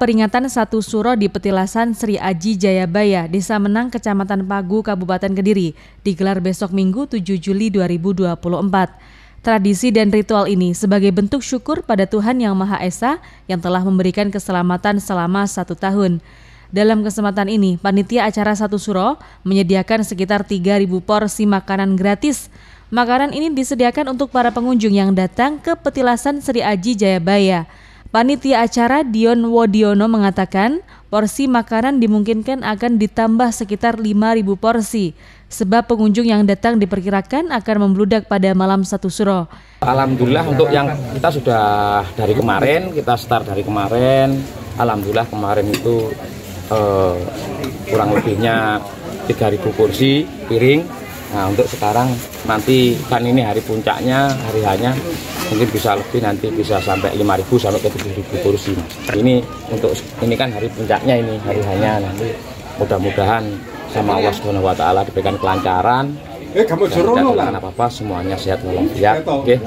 peringatan satu suro di petilasan Sri Aji Jayabaya, Desa Menang, Kecamatan Pagu, Kabupaten Kediri, digelar besok Minggu 7 Juli 2024. Tradisi dan ritual ini sebagai bentuk syukur pada Tuhan Yang Maha Esa yang telah memberikan keselamatan selama satu tahun. Dalam kesempatan ini, panitia acara Satu Suro menyediakan sekitar 3.000 porsi makanan gratis. Makanan ini disediakan untuk para pengunjung yang datang ke petilasan Sri Aji Jayabaya. Panitia acara Dion Wodiono mengatakan, porsi makanan dimungkinkan akan ditambah sekitar 5.000 porsi, sebab pengunjung yang datang diperkirakan akan membludak pada malam satu suro. Alhamdulillah untuk yang kita sudah dari kemarin, kita start dari kemarin, Alhamdulillah kemarin itu eh, kurang lebihnya 3.000 kursi piring. Nah untuk sekarang nanti kan ini hari puncaknya hari hanya mungkin bisa lebih nanti bisa sampai 5.000 sampai ke 7.000 kursi. Ini untuk ini kan hari puncaknya ini hari hanya nanti mudah-mudahan sama Allah Subhanahu wa taala diberikan kelancaran. Eh, kamu tidak apa-apa, semuanya sehat walafiat. Oke. Okay.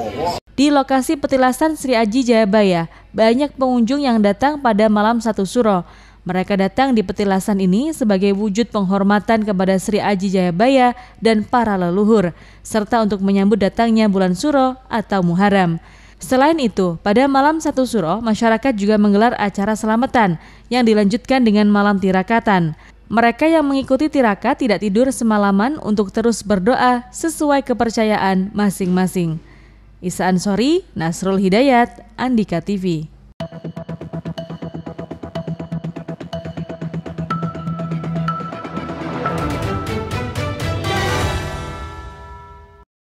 Di lokasi petilasan Sri Aji Jayabaya, banyak pengunjung yang datang pada malam satu suro. Mereka datang di petilasan ini sebagai wujud penghormatan kepada Sri Aji Jayabaya dan para leluhur, serta untuk menyambut datangnya bulan Suro atau Muharram. Selain itu, pada malam satu Suro, masyarakat juga menggelar acara selamatan yang dilanjutkan dengan malam tirakatan. Mereka yang mengikuti tirakat tidak tidur semalaman untuk terus berdoa sesuai kepercayaan masing-masing. Isa Ansori, Nasrul Hidayat, Andika TV.